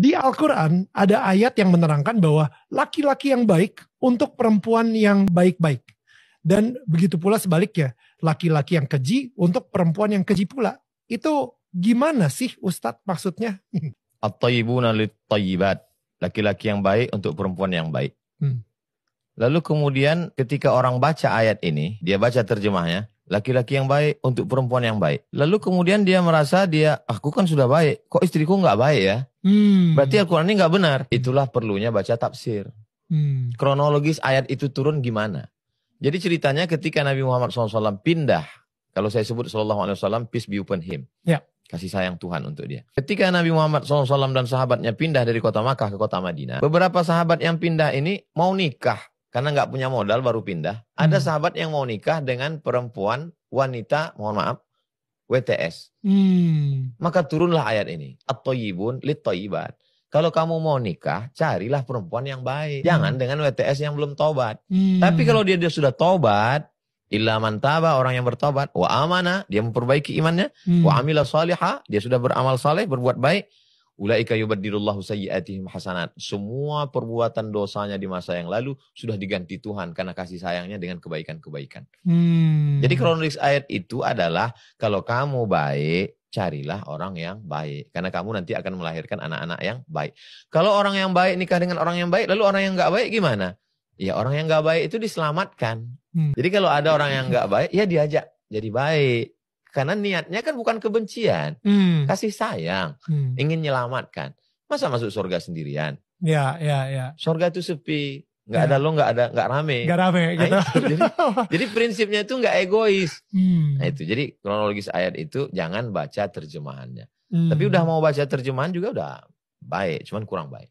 Di Al-Quran ada ayat yang menerangkan bahwa laki-laki yang baik untuk perempuan yang baik-baik. Dan begitu pula sebaliknya, laki-laki yang keji untuk perempuan yang keji pula. Itu gimana sih Ustadz maksudnya? At-tayyibuna lit-tayyibat. Laki-laki yang baik untuk perempuan yang baik. Hmm. Lalu kemudian ketika orang baca ayat ini, dia baca terjemahnya, laki-laki yang baik untuk perempuan yang baik. Lalu kemudian dia merasa dia, aku kan sudah baik, kok istriku nggak baik ya? Hmm. Berarti Al-Quran ini nggak benar. Itulah perlunya baca tafsir. Hmm. Kronologis ayat itu turun gimana? Jadi ceritanya ketika Nabi Muhammad SAW pindah, kalau saya sebut SAW, peace be upon him. Ya. Kasih sayang Tuhan untuk dia. Ketika Nabi Muhammad SAW dan sahabatnya pindah dari kota Makkah ke kota Madinah, beberapa sahabat yang pindah ini mau nikah karena nggak punya modal baru pindah. Ada hmm. sahabat yang mau nikah dengan perempuan wanita, mohon maaf, WTS. Hmm. Maka turunlah ayat ini. At-tayyibun lit-tayyibat. Kalau kamu mau nikah, carilah perempuan yang baik. Jangan hmm. dengan WTS yang belum tobat. Hmm. Tapi kalau dia, dia sudah tobat, Illa man taba orang yang bertobat, wa amana dia memperbaiki imannya, hmm. wa amila salihah dia sudah beramal saleh, berbuat baik, Ulaika yubaddilullahu sayyi'atihim hasanat. Semua perbuatan dosanya di masa yang lalu sudah diganti Tuhan karena kasih sayangnya dengan kebaikan-kebaikan. Hmm. Jadi kronologis ayat itu adalah kalau kamu baik, carilah orang yang baik. Karena kamu nanti akan melahirkan anak-anak yang baik. Kalau orang yang baik nikah dengan orang yang baik, lalu orang yang nggak baik gimana? Ya orang yang nggak baik itu diselamatkan. Hmm. Jadi kalau ada orang yang nggak baik, ya diajak jadi baik. Karena niatnya kan bukan kebencian, hmm. kasih sayang, hmm. ingin menyelamatkan. Masa masuk surga sendirian? Ya, ya, ya. Surga itu sepi, nggak ya. ada lo, nggak ada, nggak rame. Nggak rame. Nah, gitu. itu, jadi, jadi prinsipnya itu nggak egois. Hmm. Nah itu, jadi kronologis ayat itu jangan baca terjemahannya. Hmm. Tapi udah mau baca terjemahan juga udah baik, cuman kurang baik.